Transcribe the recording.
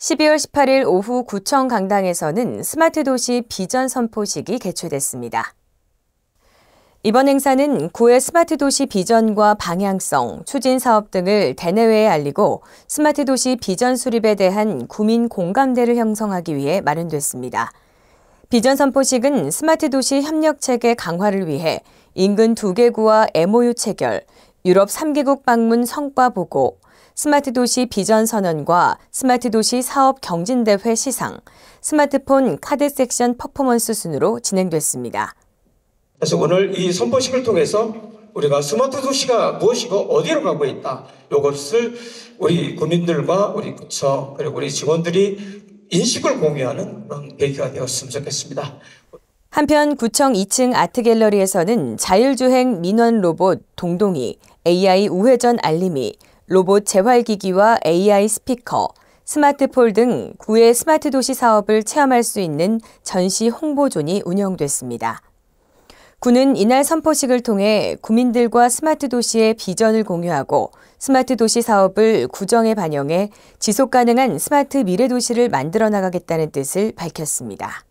12월 18일 오후 구청 강당에서는 스마트 도시 비전 선포식이 개최됐습니다. 이번 행사는 구의 스마트 도시 비전과 방향성, 추진 사업 등을 대내외에 알리고 스마트 도시 비전 수립에 대한 구민 공감대를 형성하기 위해 마련됐습니다. 비전 선포식은 스마트 도시 협력 체계 강화를 위해 인근 두 개 구와 MOU 체결, 유럽 3개국 방문 성과 보고, 스마트 도시 비전 선언과 스마트 도시 사업 경진대회 시상, 스마트폰 카드 섹션 퍼포먼스 순으로 진행됐습니다. 그래서 오늘 이 선포식을 통해서 우리가 스마트 도시가 무엇이고 어디로 가고 있다. 이것을 우리 국민들과 우리 구청 그리고 우리 직원들이 인식을 공유하는 그런 계기가 되었으면 좋겠습니다. 한편 구청 2층 아트갤러리에서는 자율주행 민원 로봇 동동이, AI 우회전 알림이, 로봇 재활기기와 AI 스피커, 스마트폴 등 구의 스마트 도시 사업을 체험할 수 있는 전시 홍보존이 운영됐습니다. 구는 이날 선포식을 통해 구민들과 스마트 도시의 비전을 공유하고 스마트 도시 사업을 구정에 반영해 지속 가능한 스마트 미래 도시를 만들어 나가겠다는 뜻을 밝혔습니다.